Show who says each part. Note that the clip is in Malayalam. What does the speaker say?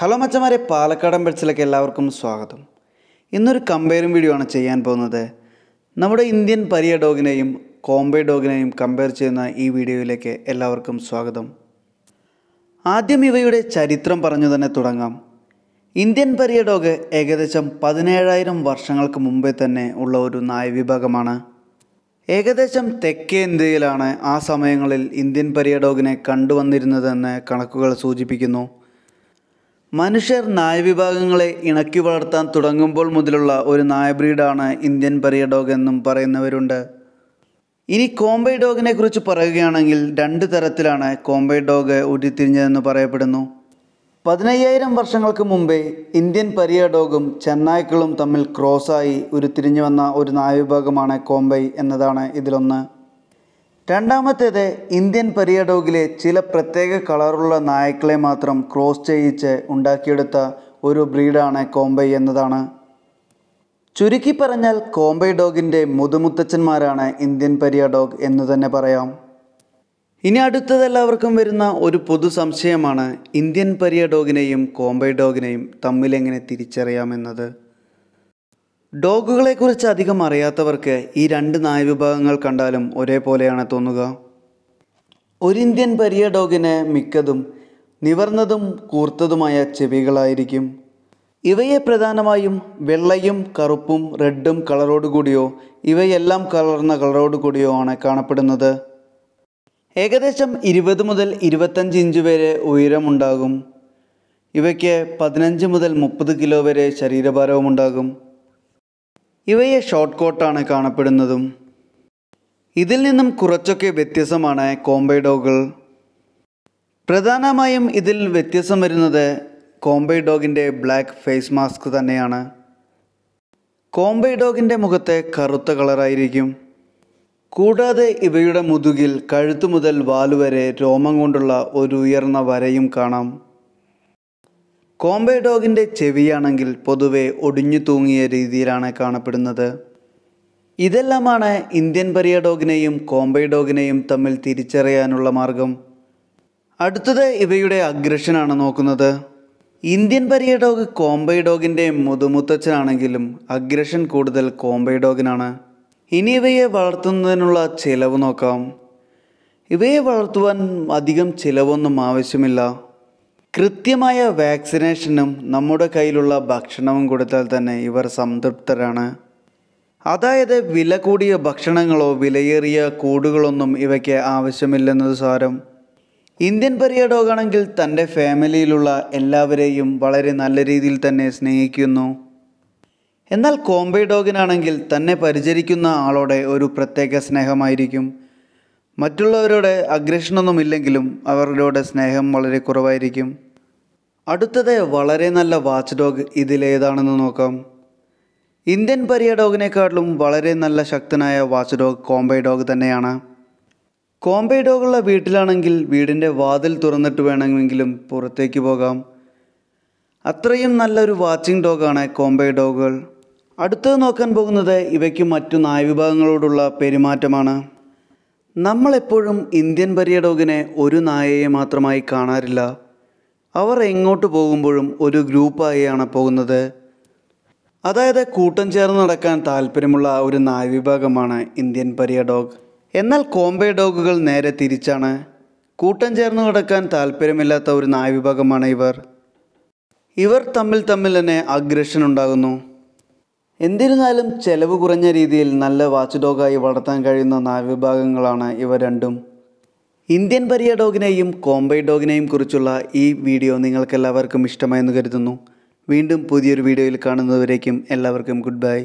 Speaker 1: ഹലോ മച്ചമാരെ പാലക്കാട് അമ്പൽസിലേക്ക് എല്ലാവർക്കും സ്വാഗതം ഇന്നൊരു കമ്പയറും വീഡിയോ ആണ് ചെയ്യാൻ പോകുന്നത് നമ്മുടെ ഇന്ത്യൻ പരിയ ഡോഗിനെയും കോംബെ ഡോഗിനെയും കമ്പയർ ചെയ്യുന്ന ഈ വീഡിയോയിലേക്ക് എല്ലാവർക്കും സ്വാഗതം ആദ്യം ഇവയുടെ ചരിത്രം പറഞ്ഞു തന്നെ തുടങ്ങാം ഇന്ത്യൻ പരിയ ഡോഗ് ഏകദേശം പതിനേഴായിരം വർഷങ്ങൾക്ക് മുമ്പേ തന്നെ ഉള്ള ഒരു നായ വിഭാഗമാണ് ഏകദേശം തെക്കേ ഇന്ത്യയിലാണ് ആ സമയങ്ങളിൽ ഇന്ത്യൻ പരിയ ഡോഗിനെ കണ്ടുവന്നിരുന്നതെന്ന് കണക്കുകൾ സൂചിപ്പിക്കുന്നു മനുഷ്യർ വിഭാഗങ്ങളെ ഇണക്കി വളർത്താൻ തുടങ്ങുമ്പോൾ മുതലുള്ള ഒരു നായ ബ്രീഡാണ് ഇന്ത്യൻ പരിയ ഡോഗ് എന്നും പറയുന്നവരുണ്ട് ഇനി കോംബൈ ഡോഗിനെ കുറിച്ച് പറയുകയാണെങ്കിൽ രണ്ട് തരത്തിലാണ് കോംബൈ ഡോഗ് ഉരുത്തിരിഞ്ഞതെന്ന് പറയപ്പെടുന്നു പതിനയ്യായിരം വർഷങ്ങൾക്ക് മുമ്പേ ഇന്ത്യൻ പരിയ ഡോഗും ചെന്നായ്ക്കളും തമ്മിൽ ക്രോസായി ഉരുത്തിരിഞ്ഞു വന്ന ഒരു വിഭാഗമാണ് കോംബൈ എന്നതാണ് ഇതിലൊന്ന് രണ്ടാമത്തേത് ഇന്ത്യൻ പരിയഡോഗിലെ ചില പ്രത്യേക കളറുള്ള നായ്ക്കളെ മാത്രം ക്രോസ് ചെയ്യിച്ച് ഉണ്ടാക്കിയെടുത്ത ഒരു ബ്രീഡാണ് കോംബൈ എന്നതാണ് ചുരുക്കി പറഞ്ഞാൽ കോംബൈ ഡോഗിൻ്റെ മുതുമുത്തച്ഛന്മാരാണ് ഇന്ത്യൻ പരിയ ഡോഗ് എന്ന് തന്നെ പറയാം ഇനി അടുത്തത് എല്ലാവർക്കും വരുന്ന ഒരു പൊതു സംശയമാണ് ഇന്ത്യൻ പരിയ ഡോഗിനെയും കോംബൈ ഡോഗിനെയും തമ്മിലെങ്ങനെ തിരിച്ചറിയാമെന്നത് ഡോഗുകളെക്കുറിച്ച് അധികം അറിയാത്തവർക്ക് ഈ രണ്ട് നായവിഭാഗങ്ങൾ കണ്ടാലും ഒരേപോലെയാണ് തോന്നുക ഒരു ഇന്ത്യൻ പരിയ ഡോഗിന് മിക്കതും നിവർന്നതും കൂർത്തതുമായ ചെവികളായിരിക്കും ഇവയെ പ്രധാനമായും വെള്ളയും കറുപ്പും റെഡും കളറോട് കൂടിയോ ഇവയെല്ലാം കലർന്ന കളറോട് കൂടിയോ ആണ് കാണപ്പെടുന്നത് ഏകദേശം ഇരുപത് മുതൽ ഇരുപത്തഞ്ച് ഇഞ്ച് വരെ ഉയരമുണ്ടാകും ഇവയ്ക്ക് പതിനഞ്ച് മുതൽ മുപ്പത് കിലോ വരെ ശരീരഭാരവുമുണ്ടാകും ഇവയെ ഷോർട്ട് കോട്ടാണ് കാണപ്പെടുന്നതും ഇതിൽ നിന്നും കുറച്ചൊക്കെ വ്യത്യസ്തമാണ് കോംബൈഡോകൾ പ്രധാനമായും ഇതിൽ വ്യത്യസ്തം വരുന്നത് കോംബൈഡോഗിൻ്റെ ബ്ലാക്ക് ഫേസ് മാസ്ക് തന്നെയാണ് കോംബൈഡോഗിൻ്റെ മുഖത്ത് മുഖത്തെ കറുത്ത കളറായിരിക്കും കൂടാതെ ഇവയുടെ മുതുകിൽ കഴുത്തു മുതൽ വാലുവരെ രോമം കൊണ്ടുള്ള ഒരു ഉയർന്ന വരയും കാണാം കോംബൈ ഡോഗിൻ്റെ ചെവിയാണെങ്കിൽ പൊതുവെ ഒടിഞ്ഞു തൂങ്ങിയ രീതിയിലാണ് കാണപ്പെടുന്നത് ഇതെല്ലാമാണ് ഇന്ത്യൻ പരിയ ഡോഗിനെയും കോംബൈ ഡോഗിനെയും തമ്മിൽ തിരിച്ചറിയാനുള്ള മാർഗം അടുത്തത് ഇവയുടെ അഗ്രഷനാണ് നോക്കുന്നത് ഇന്ത്യൻ പരിയ ഡോഗ് കോംബൈ ഡോഗിൻ്റെ മുതുമുത്തച്ഛനാണെങ്കിലും അഗ്രഷൻ കൂടുതൽ കോംബൈ ഡോഗിനാണ് ഇനി ഇവയെ വളർത്തുന്നതിനുള്ള ചിലവ് നോക്കാം ഇവയെ വളർത്തുവാൻ അധികം ചിലവൊന്നും ആവശ്യമില്ല കൃത്യമായ വാക്സിനേഷനും നമ്മുടെ കയ്യിലുള്ള ഭക്ഷണവും കൊടുത്താൽ തന്നെ ഇവർ സംതൃപ്തരാണ് അതായത് വില കൂടിയ ഭക്ഷണങ്ങളോ വിലയേറിയ കൂടുകളൊന്നും ഇവയ്ക്ക് ആവശ്യമില്ലെന്നത് സാരം ഇന്ത്യൻ പര്യഡോഗ് ആണെങ്കിൽ തൻ്റെ ഫാമിലിയിലുള്ള എല്ലാവരെയും വളരെ നല്ല രീതിയിൽ തന്നെ സ്നേഹിക്കുന്നു എന്നാൽ കോംബൈ ഡോഗിനാണെങ്കിൽ തന്നെ പരിചരിക്കുന്ന ആളോടെ ഒരു പ്രത്യേക സ്നേഹമായിരിക്കും മറ്റുള്ളവരുടെ അഗ്രഷനൊന്നും ഇല്ലെങ്കിലും അവരുടെ സ്നേഹം വളരെ കുറവായിരിക്കും അടുത്തത് വളരെ നല്ല വാച്ച് ഡോഗ് ഇതിലേതാണെന്ന് നോക്കാം ഇന്ത്യൻ പരിയ ഡോഗിനെക്കാട്ടിലും വളരെ നല്ല ശക്തനായ വാച്ച് ഡോഗ് കോംബൈ ഡോഗ് തന്നെയാണ് കോംബൈ ഡോഗുള്ള വീട്ടിലാണെങ്കിൽ വീടിൻ്റെ വാതിൽ തുറന്നിട്ട് വേണമെങ്കിലും പുറത്തേക്ക് പോകാം അത്രയും നല്ലൊരു വാച്ചിങ് ഡോഗാണ് കോംബൈ ഡോഗുകൾ അടുത്തത് നോക്കാൻ പോകുന്നത് ഇവയ്ക്ക് മറ്റു നായവിഭാഗങ്ങളോടുള്ള പെരുമാറ്റമാണ് നമ്മളെപ്പോഴും ഇന്ത്യൻ പര്യഡോഗിനെ ഒരു നായയെ മാത്രമായി കാണാറില്ല അവർ എങ്ങോട്ട് പോകുമ്പോഴും ഒരു ഗ്രൂപ്പായാണ് പോകുന്നത് അതായത് കൂട്ടം ചേർന്ന് നടക്കാൻ താല്പര്യമുള്ള ഒരു നായ വിഭാഗമാണ് ഇന്ത്യൻ പര്യഡോഗ് എന്നാൽ കോംബെ ഡോഗുകൾ നേരെ തിരിച്ചാണ് കൂട്ടം ചേർന്ന് നടക്കാൻ താല്പര്യമില്ലാത്ത ഒരു നായ വിഭാഗമാണ് ഇവർ ഇവർ തമ്മിൽ തമ്മിൽ തന്നെ അഗ്രഷൻ ഉണ്ടാകുന്നു എന്നിരുന്നാലും ചെലവ് കുറഞ്ഞ രീതിയിൽ നല്ല വാച്ച് ഡോഗായി വളർത്താൻ കഴിയുന്ന നാവിഭാഗങ്ങളാണ് ഇവ രണ്ടും ഇന്ത്യൻ പരിയ ഡോഗിനെയും കോംബൈ ഡോഗിനെയും കുറിച്ചുള്ള ഈ വീഡിയോ നിങ്ങൾക്കെല്ലാവർക്കും ഇഷ്ടമായെന്ന് കരുതുന്നു വീണ്ടും പുതിയൊരു വീഡിയോയിൽ കാണുന്നതുവരേക്കും എല്ലാവർക്കും ഗുഡ് ബൈ